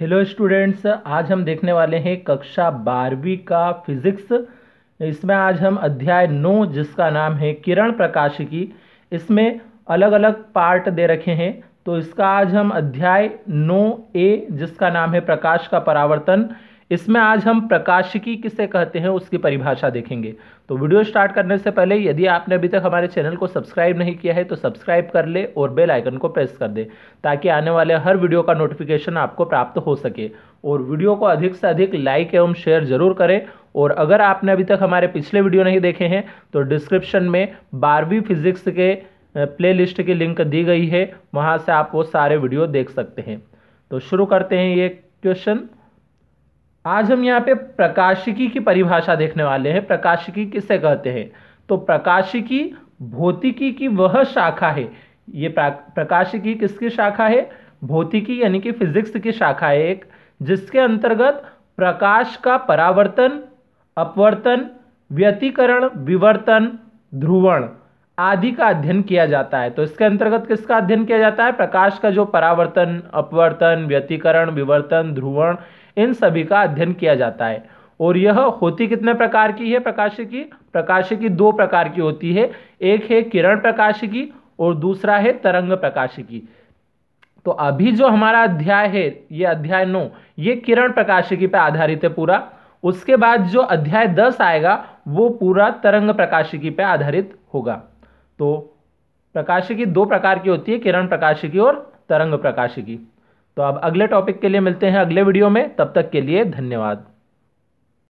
hello students आज हम देखने वाले हैं कक्षा बारहवीं का फिजिक्स इसमें आज हम अध्याय नौ जिसका नाम है किरण प्रकाश की इसमें अलग अलग पार्ट दे रखे हैं तो इसका आज हम अध्याय नौ ए जिसका नाम है प्रकाश का परावर्तन इसमें आज हम प्रकाशिकी किसे कहते हैं उसकी परिभाषा देखेंगे तो वीडियो स्टार्ट करने से पहले यदि आपने अभी तक हमारे चैनल को सब्सक्राइब नहीं किया है तो सब्सक्राइब कर ले और बेल आइकन को प्रेस कर दे ताकि आने वाले हर वीडियो का नोटिफिकेशन आपको प्राप्त हो सके और वीडियो को अधिक से अधिक लाइक एवं शेयर जरूर करें और अगर आपने अभी तक हमारे पिछले वीडियो नहीं देखे हैं तो डिस्क्रिप्शन में बारहवीं फिजिक्स के प्लेलिस्ट की लिंक दी गई है वहाँ से आप वो सारे वीडियो देख सकते हैं तो शुरू करते हैं ये क्वेश्चन आज हम यहाँ पे प्रकाशिकी की परिभाषा देखने वाले हैं प्रकाशिकी किसे कहते हैं तो प्रकाशिकी भौतिकी की वह शाखा है ये प्रकाशिकी किसकी शाखा है भौतिकी यानी कि फिजिक्स की शाखा है एक जिसके अंतर्गत प्रकाश का परावर्तन अपवर्तन व्यतिकरण विवर्तन ध्रुवण आदि का अध्ययन किया जाता है तो इसके अंतर्गत किसका अध्ययन किया जाता है प्रकाश का जो परावर्तन अपवर्तन व्यतिकरण विवर्तन ध्रुवण इन सभी का अध्ययन किया जाता है और यह होती कितने प्रकार की है प्रकाश की प्रकाश की दो प्रकार की होती है एक है किरण प्रकाश की और दूसरा है तरंग प्रकाश की तो अभी जो हमारा अध्याय है ये अध्याय नौ ये किरण प्रकाश की पर आधारित है पूरा उसके बाद जो अध्याय दस आएगा वो पूरा तरंग प्रकाश की पर आधारित होगा तो प्रकाश की दो प्रकार की होती है किरण प्रकाश की और तरंग प्रकाश की तो अब अगले टॉपिक के लिए मिलते हैं अगले वीडियो में तब तक के लिए धन्यवाद